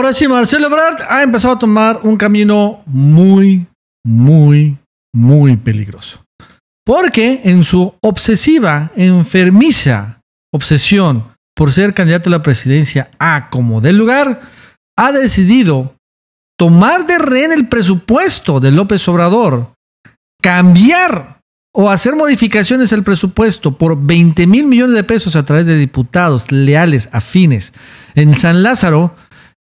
Ahora sí, Marcelo Ebrard ha empezado a tomar un camino muy, muy, muy peligroso. Porque en su obsesiva, enfermiza obsesión por ser candidato a la presidencia a como del lugar, ha decidido tomar de rehén el presupuesto de López Obrador, cambiar o hacer modificaciones al presupuesto por 20 mil millones de pesos a través de diputados leales, afines, en San Lázaro,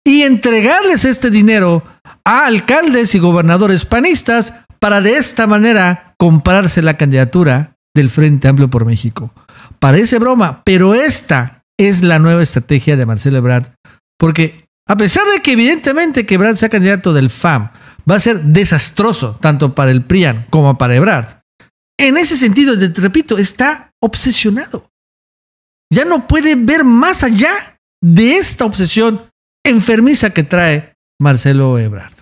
y entregarles este dinero a alcaldes y gobernadores panistas para de esta manera comprarse la candidatura del Frente Amplio por México. Parece broma, pero esta es la nueva estrategia de Marcelo Ebrard, porque a pesar de que evidentemente que Ebrard sea candidato del FAM, va a ser desastroso tanto para el PRIAN como para Ebrard. En ese sentido, te repito, está obsesionado. Ya no puede ver más allá de esta obsesión enfermiza que trae Marcelo Ebrard.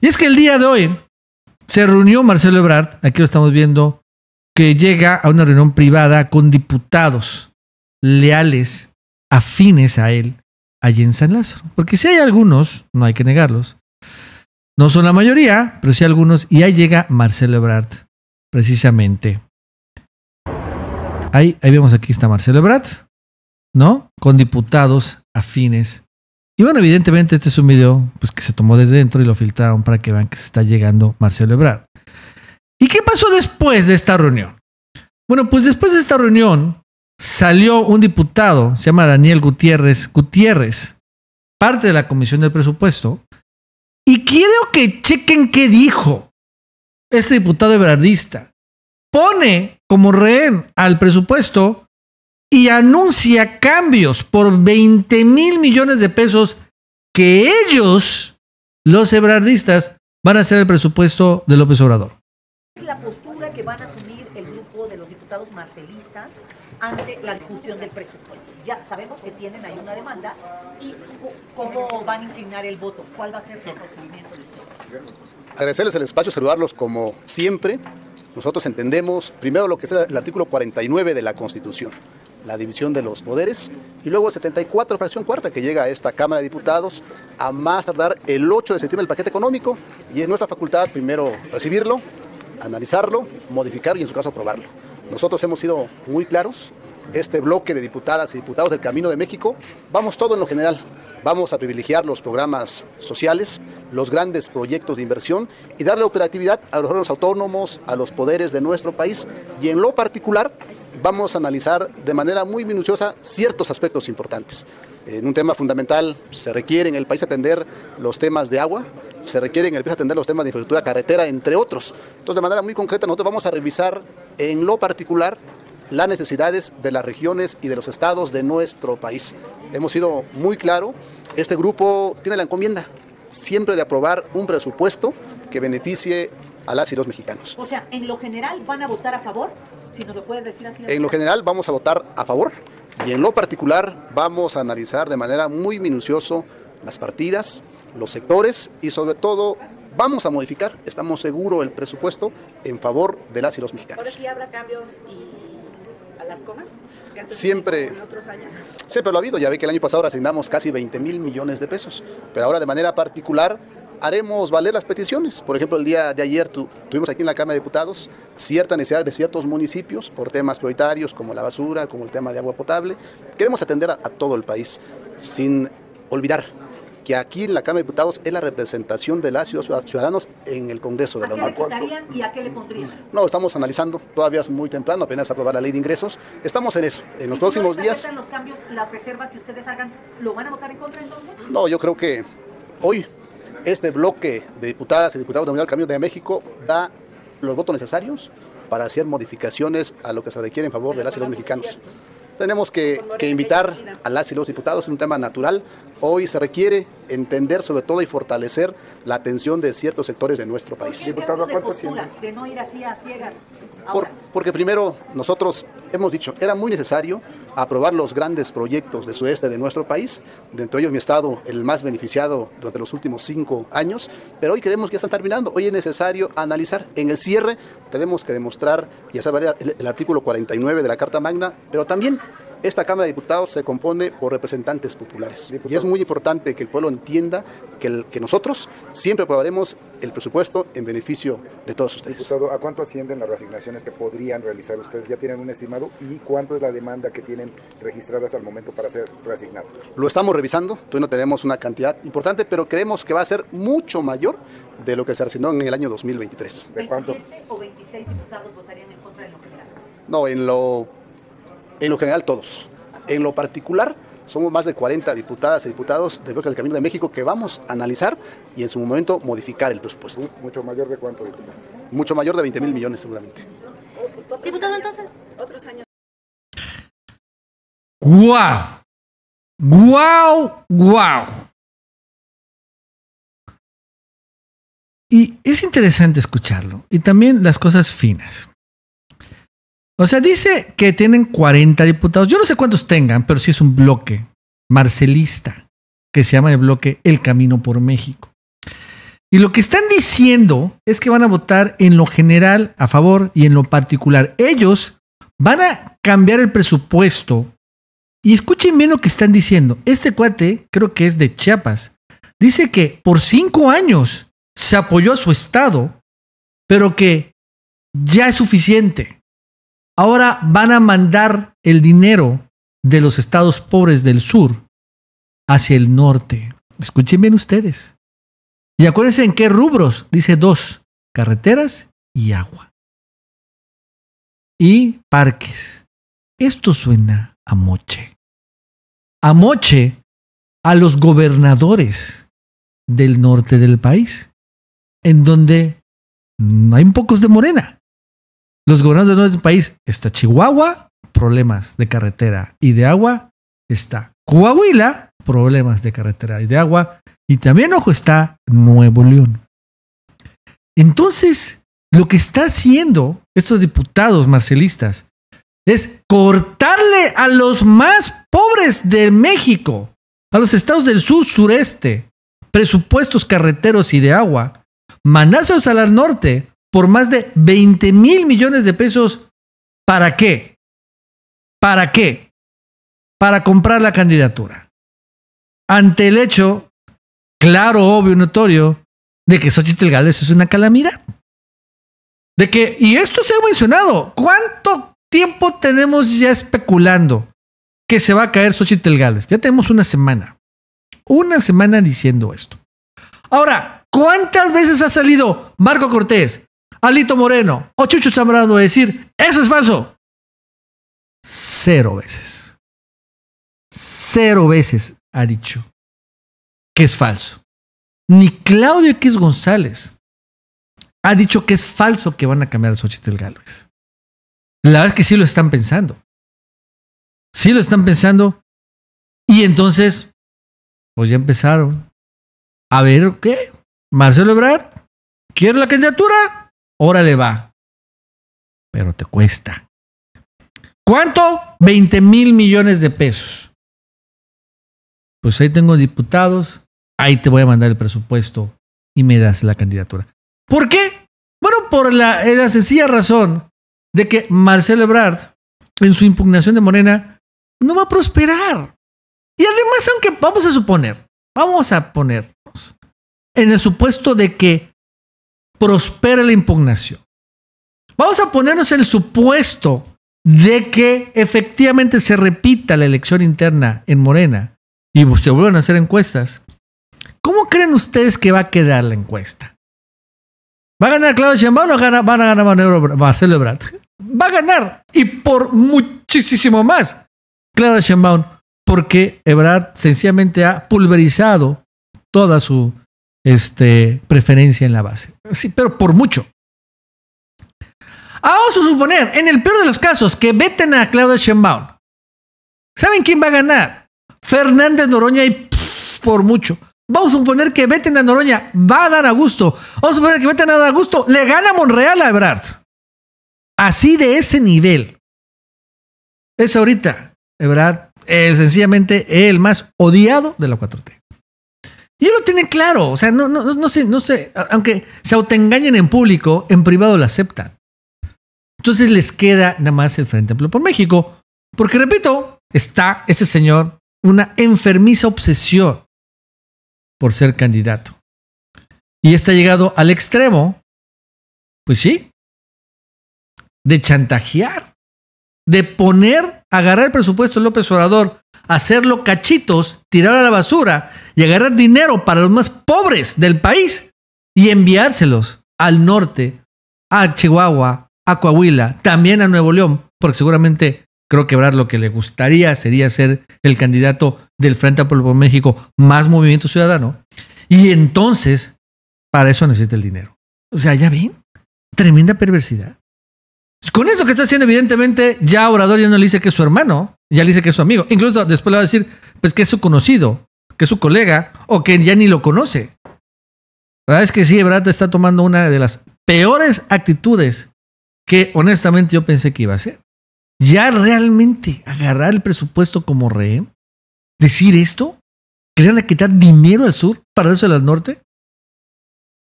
Y es que el día de hoy se reunió Marcelo Ebrard, aquí lo estamos viendo, que llega a una reunión privada con diputados leales, afines a él, allí en San Lázaro. Porque si hay algunos, no hay que negarlos, no son la mayoría, pero sí algunos, y ahí llega Marcelo Ebrard, precisamente. Ahí, ahí vemos aquí está Marcelo Ebrard, ¿no? Con diputados afines y bueno, evidentemente este es un video pues, que se tomó desde dentro y lo filtraron para que vean que se está llegando Marcelo Ebrard. ¿Y qué pasó después de esta reunión? Bueno, pues después de esta reunión salió un diputado, se llama Daniel Gutiérrez, Gutiérrez, parte de la Comisión de Presupuesto, y quiero que chequen qué dijo ese diputado ebrardista. Pone como rehén al presupuesto y anuncia cambios por 20 mil millones de pesos que ellos, los ebrardistas, van a hacer el presupuesto de López Obrador. Es la postura que van a asumir el grupo de los diputados marcelistas ante la discusión del presupuesto. Ya sabemos que tienen ahí una demanda y cómo van a inclinar el voto, cuál va a ser el procedimiento de Agradecerles el espacio, saludarlos como siempre. Nosotros entendemos primero lo que es el artículo 49 de la Constitución la división de los poderes, y luego 74, fracción cuarta, que llega a esta Cámara de Diputados a más tardar el 8 de septiembre el paquete económico, y es nuestra facultad primero recibirlo, analizarlo, modificar y en su caso aprobarlo. Nosotros hemos sido muy claros, este bloque de diputadas y diputados del Camino de México, vamos todo en lo general. Vamos a privilegiar los programas sociales, los grandes proyectos de inversión y darle operatividad a los órganos autónomos, a los poderes de nuestro país y en lo particular vamos a analizar de manera muy minuciosa ciertos aspectos importantes. En un tema fundamental se requiere en el país atender los temas de agua, se requiere en el país atender los temas de infraestructura carretera, entre otros. Entonces, de manera muy concreta, nosotros vamos a revisar en lo particular las necesidades de las regiones y de los estados de nuestro país. Hemos sido muy claro, este grupo tiene la encomienda siempre de aprobar un presupuesto que beneficie a las y los mexicanos. O sea, en lo general van a votar a favor puedes En lo general vamos a votar a favor y en lo particular vamos a analizar de manera muy minucioso las partidas, los sectores y sobre todo vamos a modificar, estamos seguros, el presupuesto en favor de las y los mexicanos. ¿Ahora habrá cambios a las comas? Siempre, en siempre lo ha habido, ya ve que el año pasado asignamos casi 20 mil millones de pesos, pero ahora de manera particular haremos valer las peticiones. Por ejemplo, el día de ayer tuvimos aquí en la Cámara de Diputados cierta necesidad de ciertos municipios por temas prioritarios como la basura, como el tema de agua potable. Queremos atender a, todo el país, sin olvidar que aquí en la Cámara de Diputados es la representación de las ciudadanos en el Congreso de la Unión. ¿A qué le y a qué le pondrían? No, estamos analizando, todavía es muy temprano, apenas aprobar la ley de ingresos. Estamos en eso. En los próximos si días. los cambios, las reservas que ustedes hagan, lo van a votar en contra entonces? No, yo creo que hoy este bloque de diputadas y diputados de Camino de México da los votos necesarios para hacer modificaciones a lo que se requiere en favor de las y los mexicanos. Tenemos que, invitar a las y los diputados, es un tema natural. Hoy se requiere entender sobre todo y fortalecer la atención de ciertos sectores de nuestro país. ¿cuánto tiempo? De no ir así a ciegas. porque primero, nosotros hemos dicho, era muy necesario aprobar los grandes proyectos de sudeste de nuestro país, dentro de ellos mi estado, el más beneficiado durante los últimos cinco años, pero hoy creemos que ya están terminando, hoy es necesario analizar. En el cierre tenemos que demostrar y hacer el artículo 49 de la Carta Magna, pero también esta Cámara de Diputados se compone por representantes populares. Y es muy importante que el pueblo entienda que, nosotros siempre aprobaremos el presupuesto en beneficio de todos ustedes. Diputado, ¿a cuánto ascienden las resignaciones que podrían realizar ustedes? ¿Ya tienen un estimado? ¿Y cuánto es la demanda que tienen registrada hasta el momento para ser reasignada? Lo estamos revisando, todavía no tenemos una cantidad importante, pero creemos que va a ser mucho mayor de lo que se resignó en el año 2023. ¿De cuánto? ¿27 o 26 diputados votarían en contra de lo que general? No, en lo en lo general todos. En lo particular, somos más de 40 diputadas y diputados de Boca del Camino de México que vamos a analizar y en su momento modificar el presupuesto. ¿Mucho mayor de cuánto, diputado? Mucho mayor de 20 mil millones seguramente. ¿Diputado entonces? Otros años. ¡Guau! ¡Guau! ¡Guau! Y es interesante escucharlo. Y también las cosas finas. O sea, dice que tienen 40 diputados. Yo no sé cuántos tengan, pero sí es un bloque marcelista que se llama el bloque El Camino por México. Y lo que están diciendo es que van a votar en lo general a favor y en lo particular. Ellos van a cambiar el presupuesto. Y escuchen bien lo que están diciendo. Este cuate, creo que es de Chiapas, dice que por cinco años se apoyó a su estado, pero que ya es suficiente. Ahora van a mandar el dinero de los estados pobres del sur hacia el norte. Escuchen bien ustedes. Y acuérdense en qué rubros. Dice dos, carreteras y agua. Y parques. Esto suena a moche. A moche a los gobernadores del norte del país, en donde hay pocos de Morena. Los gobernadores de nuestro país está Chihuahua, problemas de carretera y de agua. Está Coahuila, problemas de carretera y de agua. Y también, ojo, está Nuevo León. Entonces, lo que está haciendo estos diputados marcelistas es cortarle a los más pobres de México, a los estados del sur sureste, presupuestos carreteros y de agua, manazos al norte por más de 20 mil millones de pesos. ¿Para qué? ¿Para qué? Para comprar la candidatura. Ante el hecho, claro, obvio, notorio, de que Xochitl Gales es una calamidad. De que, y esto se ha mencionado, ¿cuánto tiempo tenemos ya especulando que se va a caer Xochitl Gales? Ya tenemos una semana. Una semana diciendo esto. Ahora, ¿cuántas veces ha salido Marco Cortés, Alito Moreno o Chucho Zambrano a decir, eso es falso. Cero veces. Cero veces ha dicho que es falso. Ni Claudio X González ha dicho que es falso que van a cambiar a Xochitl Galvez. La verdad es que sí lo están pensando. Sí lo están pensando. Y entonces, pues ya empezaron. A ver, ¿qué? Marcelo Ebrard quiere la candidatura le va. Pero te cuesta. ¿Cuánto? 20 mil millones de pesos. Pues ahí tengo diputados, ahí te voy a mandar el presupuesto y me das la candidatura. ¿Por qué? Bueno, por la, la sencilla razón de que Marcelo Ebrard, en su impugnación de Morena, no va a prosperar. Y además, aunque vamos a suponer, vamos a ponernos en el supuesto de que prospera la impugnación. Vamos a ponernos en el supuesto de que efectivamente se repita la elección interna en Morena y se vuelvan a hacer encuestas. ¿Cómo creen ustedes que va a quedar la encuesta? ¿Va a ganar Claudio Sheinbaum o van a ganar Marcelo Ebrard? Va a ganar y por muchísimo más Claudio Sheinbaum porque Ebrard sencillamente ha pulverizado toda su este, preferencia en la base. Sí, pero por mucho. Vamos a suponer, en el peor de los casos, que veten a Claudia Sheinbaum. ¿Saben quién va a ganar? Fernández Noroña y por mucho. Vamos a suponer que veten a Noroña, va a dar a gusto. Vamos a suponer que veten a dar a gusto, le gana Monreal a Ebrard. Así de ese nivel. Es ahorita, Ebrard, es sencillamente el más odiado de la 4T. Y él lo tiene claro, o sea, no, no, no, sé, no sé, aunque se autoengañen en público, en privado lo aceptan. Entonces les queda nada más el Frente Amplio por México, porque repito, está este señor una enfermiza obsesión por ser candidato. Y está llegado al extremo, pues sí, de chantajear, de poner, agarrar el presupuesto López Obrador hacerlo cachitos, tirar a la basura y agarrar dinero para los más pobres del país y enviárselos al norte, a Chihuahua, a Coahuila, también a Nuevo León, porque seguramente creo que Brad lo que le gustaría sería ser el candidato del Frente a por México más Movimiento Ciudadano. Y entonces, para eso necesita el dinero. O sea, ya ven, tremenda perversidad. Pues con esto que está haciendo, evidentemente, ya Obrador ya no le dice que es su hermano, ya le dice que es su amigo. Incluso después le va a decir, pues que es su conocido, que es su colega, o que ya ni lo conoce. La verdad es que sí, Ebrard está tomando una de las peores actitudes que honestamente yo pensé que iba a hacer. Ya realmente agarrar el presupuesto como rehén, decir esto, te quitar dinero al sur para dárselo al norte.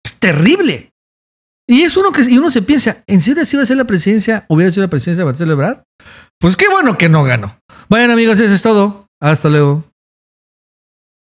Es terrible. Y es uno que uno se piensa, ¿en serio así va a ser la presidencia? ¿Hubiera sido la presidencia de celebrar? Pues qué bueno que no ganó. Vayan amigos, eso es todo. Hasta luego.